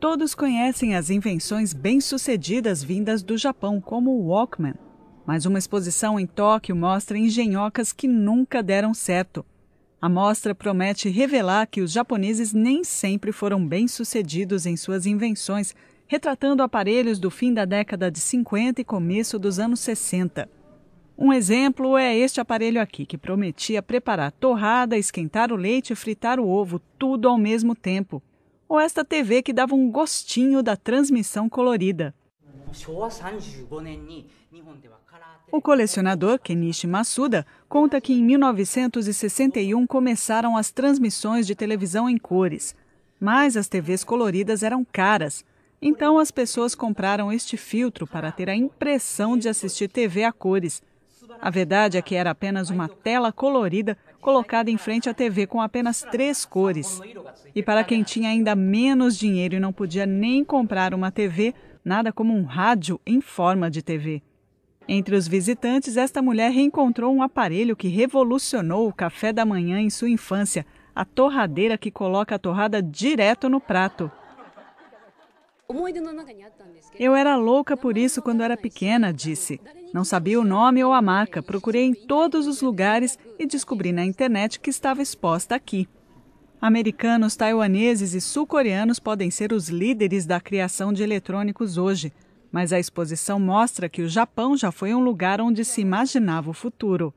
Todos conhecem as invenções bem-sucedidas vindas do Japão, como o Walkman. Mas uma exposição em Tóquio mostra engenhocas que nunca deram certo. A mostra promete revelar que os japoneses nem sempre foram bem-sucedidos em suas invenções, retratando aparelhos do fim da década de 50 e começo dos anos 60. Um exemplo é este aparelho aqui, que prometia preparar torrada, esquentar o leite e fritar o ovo, tudo ao mesmo tempo ou esta TV que dava um gostinho da transmissão colorida. O colecionador Kenichi Masuda conta que em 1961 começaram as transmissões de televisão em cores, mas as TVs coloridas eram caras. Então as pessoas compraram este filtro para ter a impressão de assistir TV a cores. A verdade é que era apenas uma tela colorida colocada em frente à TV com apenas três cores. E para quem tinha ainda menos dinheiro e não podia nem comprar uma TV, nada como um rádio em forma de TV. Entre os visitantes, esta mulher reencontrou um aparelho que revolucionou o café da manhã em sua infância, a torradeira que coloca a torrada direto no prato. Eu era louca por isso quando era pequena, disse. Não sabia o nome ou a marca, procurei em todos os lugares e descobri na internet que estava exposta aqui. Americanos, taiwaneses e sul-coreanos podem ser os líderes da criação de eletrônicos hoje, mas a exposição mostra que o Japão já foi um lugar onde se imaginava o futuro.